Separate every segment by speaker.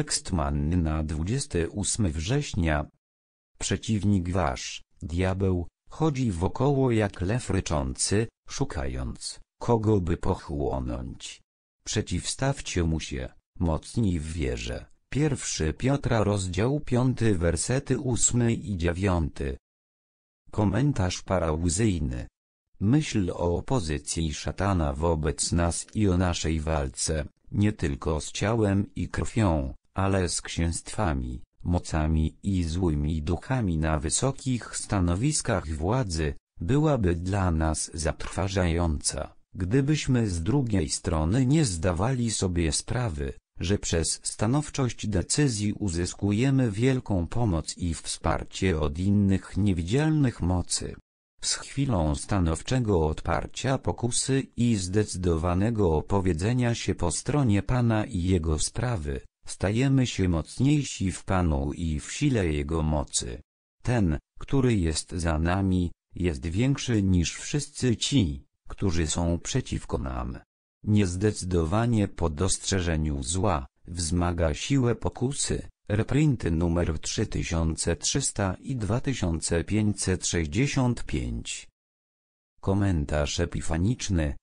Speaker 1: Tekst manny na 28 września. Przeciwnik wasz, diabeł, chodzi wokoło jak lew ryczący, szukając, kogo by pochłonąć. Przeciwstawcie mu się, mocni w wierze. 1 Piotra rozdział 5 wersety 8 i 9. Komentarz parauzyjny. Myśl o opozycji szatana wobec nas i o naszej walce, nie tylko z ciałem i krwią, ale z księstwami, mocami i złymi duchami na wysokich stanowiskach władzy, byłaby dla nas zatrważająca, gdybyśmy z drugiej strony nie zdawali sobie sprawy, że przez stanowczość decyzji uzyskujemy wielką pomoc i wsparcie od innych niewidzialnych mocy. Z chwilą stanowczego odparcia pokusy i zdecydowanego opowiedzenia się po stronie Pana i Jego sprawy, Stajemy się mocniejsi w Panu i w sile Jego mocy. Ten, który jest za nami, jest większy niż wszyscy ci, którzy są przeciwko nam. Niezdecydowanie po dostrzeżeniu zła, wzmaga siłę pokusy, reprinty numer 3300 i 2565. Komentarz epifaniczny.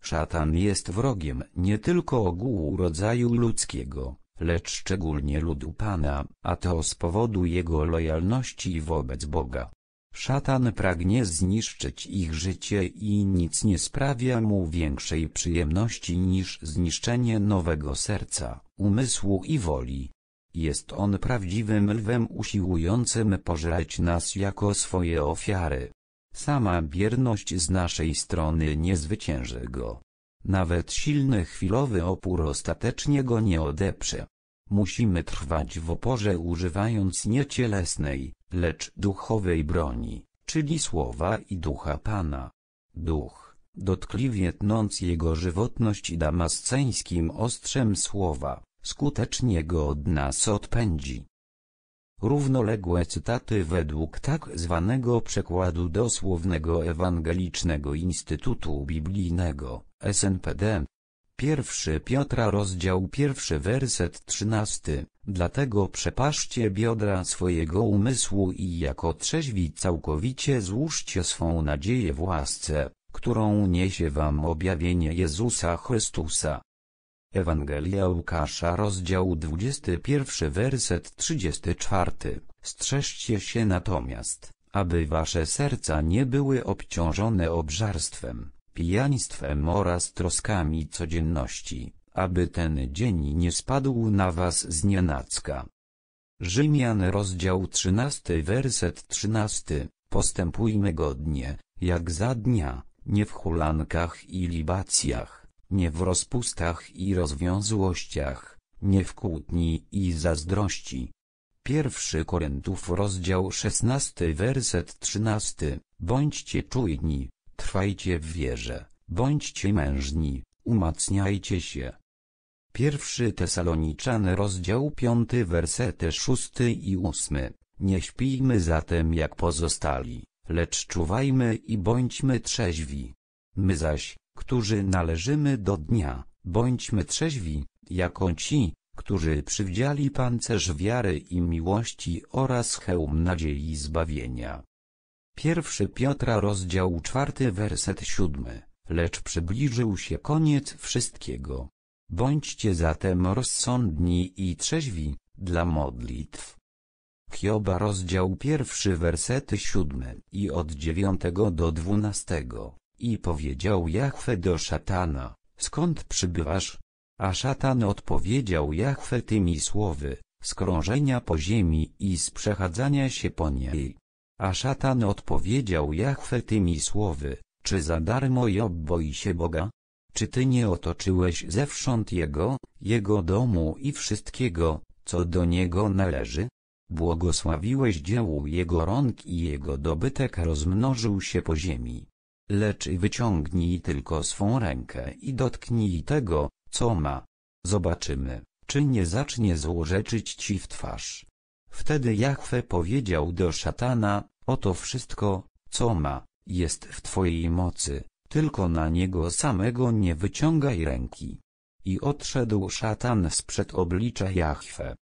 Speaker 1: Szatan jest wrogiem nie tylko ogółu rodzaju ludzkiego, lecz szczególnie ludu Pana, a to z powodu jego lojalności wobec Boga. Szatan pragnie zniszczyć ich życie i nic nie sprawia mu większej przyjemności niż zniszczenie nowego serca, umysłu i woli. Jest on prawdziwym lwem usiłującym pożreć nas jako swoje ofiary. Sama bierność z naszej strony nie zwycięży go. Nawet silny chwilowy opór ostatecznie go nie odeprze. Musimy trwać w oporze używając nie cielesnej, lecz duchowej broni, czyli słowa i ducha Pana. Duch, dotkliwie tnąc jego żywotność damasceńskim ostrzem słowa, skutecznie go od nas odpędzi. Równoległe cytaty według tak zwanego przekładu dosłownego Ewangelicznego Instytutu Biblijnego SNPD. Pierwszy Piotra rozdział pierwszy werset trzynasty, dlatego przepaszcie biodra swojego umysłu i jako trzeźwi całkowicie złóżcie swą nadzieję w łasce, którą niesie wam objawienie Jezusa Chrystusa. Ewangelia Łukasza rozdział 21 werset 34 Strzeżcie się natomiast, aby wasze serca nie były obciążone obżarstwem pijaństwem oraz troskami codzienności, aby ten dzień nie spadł na was z nienacka. Rzymian rozdział 13 werset 13 Postępujmy godnie, jak za dnia, nie w hulankach i libacjach, nie w rozpustach i rozwiązłościach, nie w kłótni i zazdrości. Pierwszy Korintów rozdział 16 werset 13 Bądźcie czujni, Trwajcie w wierze, bądźcie mężni, umacniajcie się. Pierwszy Tesaloniczan rozdział 5 wersety 6 i 8. Nie śpijmy zatem jak pozostali, lecz czuwajmy i bądźmy trzeźwi. My zaś, którzy należymy do dnia, bądźmy trzeźwi, jako ci, którzy przywdziali pancerz wiary i miłości oraz hełm nadziei zbawienia. Pierwszy Piotra rozdział czwarty werset siódmy, lecz przybliżył się koniec wszystkiego. Bądźcie zatem rozsądni i trzeźwi, dla modlitw. Hioba rozdział pierwszy wersety siódme i od dziewiątego do dwunastego, i powiedział Jachwę do szatana, skąd przybywasz? A szatan odpowiedział Jachwę tymi słowy, skrążenia po ziemi i z przechadzania się po niej. A szatan odpowiedział Jachwę tymi słowy, czy za darmo Job boi się Boga? Czy ty nie otoczyłeś zewsząd jego, jego domu i wszystkiego, co do niego należy? Błogosławiłeś dziełu jego rąk i jego dobytek rozmnożył się po ziemi. Lecz wyciągnij tylko swą rękę i dotknij tego, co ma. Zobaczymy, czy nie zacznie złorzeczyć ci w twarz. Wtedy Jahwe powiedział do szatana, oto wszystko, co ma, jest w twojej mocy, tylko na niego samego nie wyciągaj ręki. I odszedł szatan sprzed oblicza Jahwe.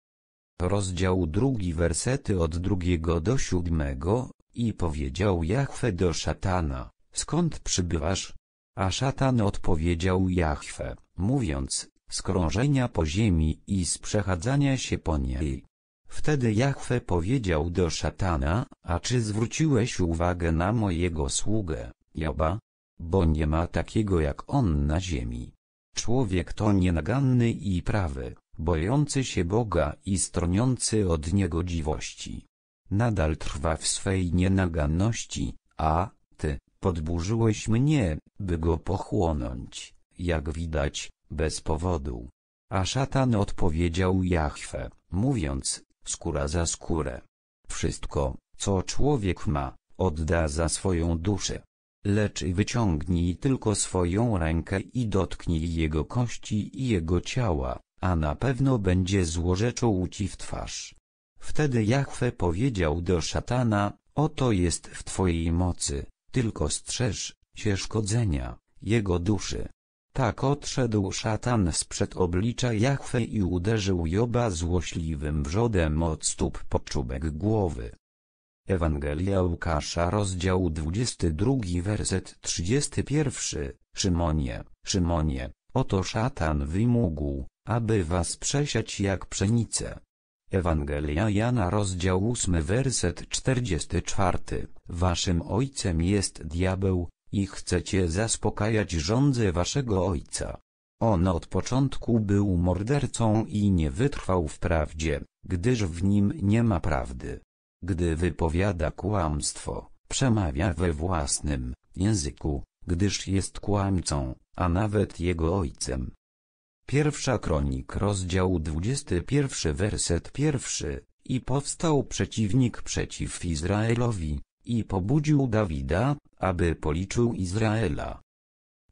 Speaker 1: Rozdział drugi wersety od drugiego do siódmego, i powiedział Jahwe do szatana, skąd przybywasz? A szatan odpowiedział Jahwe, mówiąc, z krążenia po ziemi i z przechadzania się po niej. Wtedy Jahwe powiedział do szatana, a czy zwróciłeś uwagę na mojego sługę, Joba? Bo nie ma takiego jak on na ziemi. Człowiek to nienaganny i prawy, bojący się Boga i stroniący od Niego dziwości. Nadal trwa w swej nienaganności, a, Ty, podburzyłeś mnie, by go pochłonąć, jak widać, bez powodu. A szatan odpowiedział Jahwe, mówiąc, skóra za skórę. Wszystko, co człowiek ma, odda za swoją duszę. Lecz wyciągnij tylko swoją rękę i dotknij jego kości i jego ciała, a na pewno będzie złorzeczą ci w twarz. Wtedy Jahwe powiedział do szatana, oto jest w twojej mocy, tylko strzeż się szkodzenia, jego duszy. Tak odszedł szatan sprzed oblicza Jachwe i uderzył Joba złośliwym wrzodem od stóp po czubek głowy. Ewangelia Łukasza rozdział 22 werset 31 Szymonie, Szymonie, oto szatan wymógł, aby was przesiać jak pszenicę. Ewangelia Jana rozdział 8 werset 44 Waszym ojcem jest diabeł, i chcecie zaspokajać rządze waszego ojca. On od początku był mordercą i nie wytrwał w prawdzie, gdyż w nim nie ma prawdy. Gdy wypowiada kłamstwo, przemawia we własnym języku, gdyż jest kłamcą, a nawet jego ojcem. Pierwsza kronik rozdział 21 werset pierwszy, i powstał przeciwnik przeciw Izraelowi, i pobudził Dawida, aby policzył Izraela.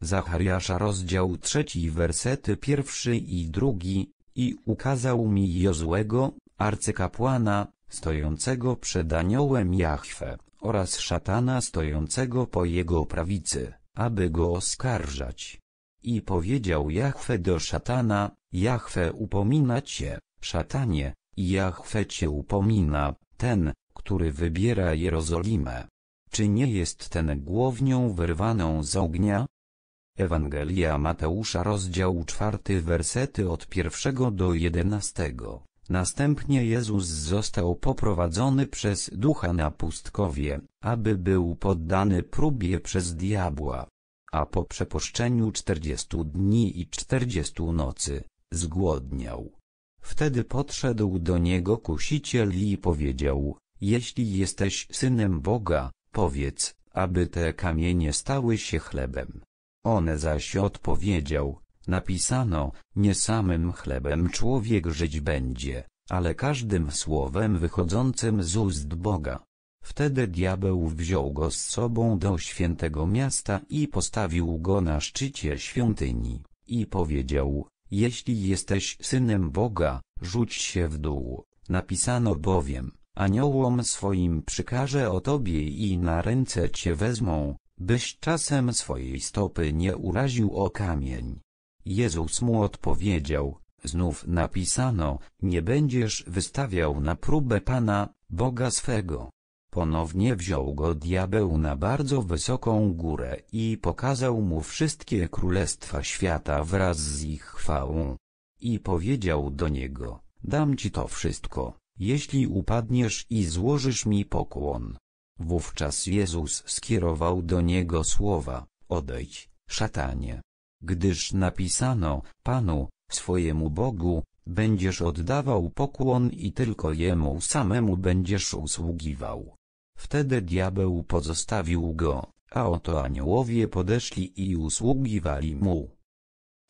Speaker 1: Zachariasza rozdział trzeci wersety pierwszy i drugi, i ukazał mi Jozłego, arcykapłana, stojącego przed aniołem Jachwę, oraz szatana stojącego po jego prawicy, aby go oskarżać. I powiedział Jachwę do szatana, Jachwę upomina cię, szatanie, i Jachwę cię upomina, ten, który wybiera Jerozolimę. Czy nie jest ten głownią wyrwaną z ognia? Ewangelia Mateusza rozdział 4 wersety od pierwszego do jedenastego. Następnie Jezus został poprowadzony przez ducha na pustkowie, aby był poddany próbie przez diabła. A po przepuszczeniu czterdziestu dni i czterdziestu nocy, zgłodniał. Wtedy podszedł do niego kusiciel i powiedział, jeśli jesteś synem Boga, powiedz, aby te kamienie stały się chlebem. One zaś odpowiedział, napisano, nie samym chlebem człowiek żyć będzie, ale każdym słowem wychodzącym z ust Boga. Wtedy diabeł wziął go z sobą do świętego miasta i postawił go na szczycie świątyni, i powiedział, jeśli jesteś synem Boga, rzuć się w dół, napisano bowiem, aniołom swoim przykaże o tobie i na ręce cię wezmą, byś czasem swojej stopy nie uraził o kamień. Jezus mu odpowiedział, znów napisano, nie będziesz wystawiał na próbę Pana, Boga swego. Ponownie wziął go diabeł na bardzo wysoką górę i pokazał mu wszystkie królestwa świata wraz z ich chwałą. I powiedział do niego, dam ci to wszystko, jeśli upadniesz i złożysz mi pokłon. Wówczas Jezus skierował do niego słowa, odejdź, szatanie. Gdyż napisano, Panu, swojemu Bogu, będziesz oddawał pokłon i tylko Jemu samemu będziesz usługiwał. Wtedy diabeł pozostawił go, a oto aniołowie podeszli i usługiwali mu.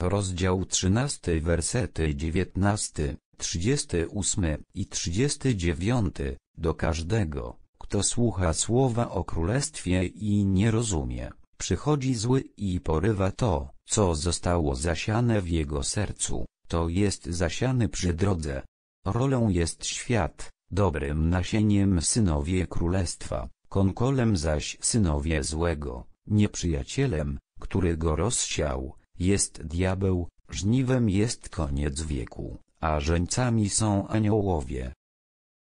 Speaker 1: Rozdział 13 wersety 19 38 i 39, do każdego, kto słucha słowa o królestwie i nie rozumie, przychodzi zły i porywa to, co zostało zasiane w jego sercu, to jest zasiany przy drodze. Rolą jest świat, dobrym nasieniem synowie królestwa, konkolem zaś synowie złego, nieprzyjacielem, który go rozsiał, jest diabeł, żniwem jest koniec wieku a żeńcami są aniołowie.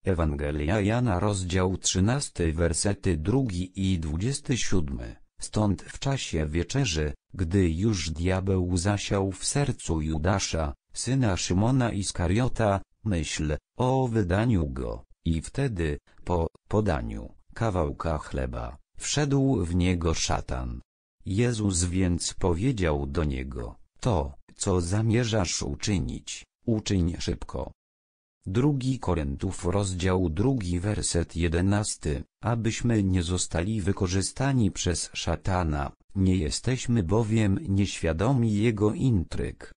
Speaker 1: Ewangelia Jana rozdział 13 wersety 2 i 27. Stąd w czasie wieczerzy, gdy już diabeł zasiał w sercu Judasza, syna Szymona Iskariota, myśl o wydaniu go, i wtedy, po podaniu kawałka chleba, wszedł w niego szatan. Jezus więc powiedział do niego, to, co zamierzasz uczynić, Uczyń szybko. Drugi Korintów rozdział drugi werset jedenasty, abyśmy nie zostali wykorzystani przez szatana, nie jesteśmy bowiem nieświadomi jego intryg.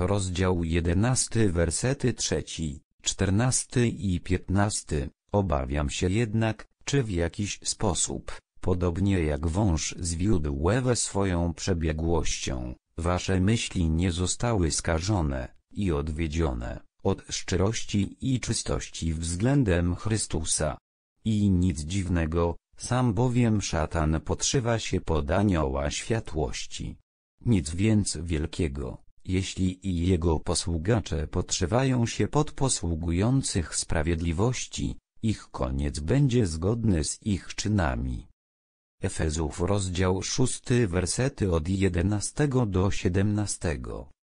Speaker 1: Rozdział jedenasty wersety trzeci, czternasty i piętnasty, obawiam się jednak, czy w jakiś sposób, podobnie jak wąż zwiódł łewę swoją przebiegłością, wasze myśli nie zostały skażone i odwiedzione od szczerości i czystości względem Chrystusa. I nic dziwnego, sam bowiem szatan podszywa się pod anioła światłości. Nic więc wielkiego, jeśli i jego posługacze podszywają się pod posługujących sprawiedliwości, ich koniec będzie zgodny z ich czynami. Efezów rozdział 6 wersety od 11 do 17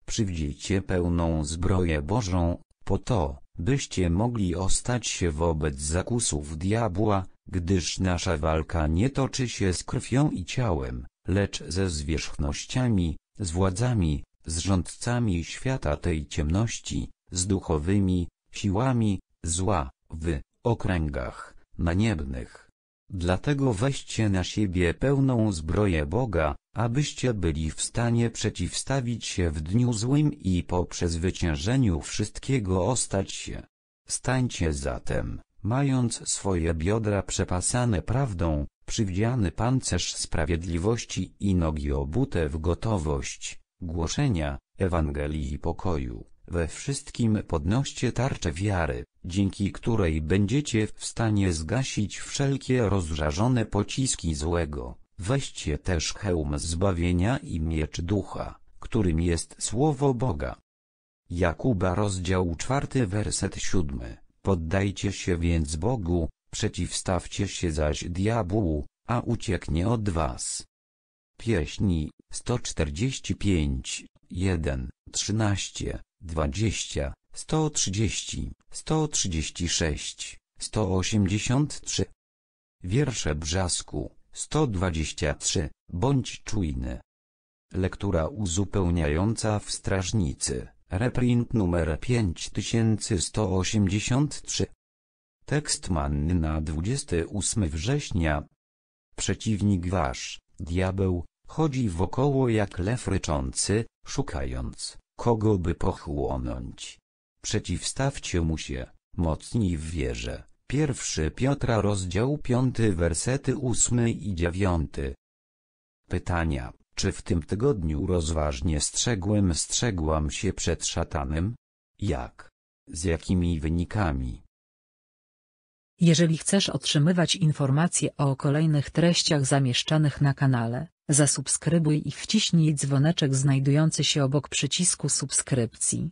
Speaker 1: przywdziecie pełną zbroję Bożą, po to, byście mogli ostać się wobec zakusów diabła, gdyż nasza walka nie toczy się z krwią i ciałem, lecz ze zwierzchnościami, z władzami, z rządcami świata tej ciemności, z duchowymi siłami zła w okręgach naniebnych. Dlatego weźcie na siebie pełną zbroję Boga, abyście byli w stanie przeciwstawić się w dniu złym i po przezwyciężeniu wszystkiego ostać się. Stańcie zatem, mając swoje biodra przepasane prawdą, przywdziany pancerz sprawiedliwości i nogi obute w gotowość, głoszenia, Ewangelii pokoju, we wszystkim podnoście tarczę wiary, dzięki której będziecie w stanie zgasić wszelkie rozżarzone pociski złego. Weźcie też hełm zbawienia i miecz ducha, którym jest słowo Boga. Jakuba rozdział czwarty werset siódmy. Poddajcie się więc Bogu, przeciwstawcie się zaś diabłu, a ucieknie od was. Pieśni 145, 1, 13, 20, 130, 136, 183. Wiersze Brzasku 123. Bądź czujny. Lektura uzupełniająca w strażnicy, reprint numer 5183. Tekst manny na 28 września. Przeciwnik wasz, diabeł, chodzi wokoło jak lew ryczący, szukając, kogo by pochłonąć. Przeciwstawcie mu się, mocni w wierze. Pierwszy Piotra rozdział 5 wersety 8 i 9. Pytania, czy w tym tygodniu rozważnie strzegłem strzegłam się przed szatanem? Jak? Z jakimi wynikami? Jeżeli chcesz otrzymywać informacje o kolejnych treściach zamieszczanych na kanale, zasubskrybuj i wciśnij dzwoneczek znajdujący się obok przycisku subskrypcji.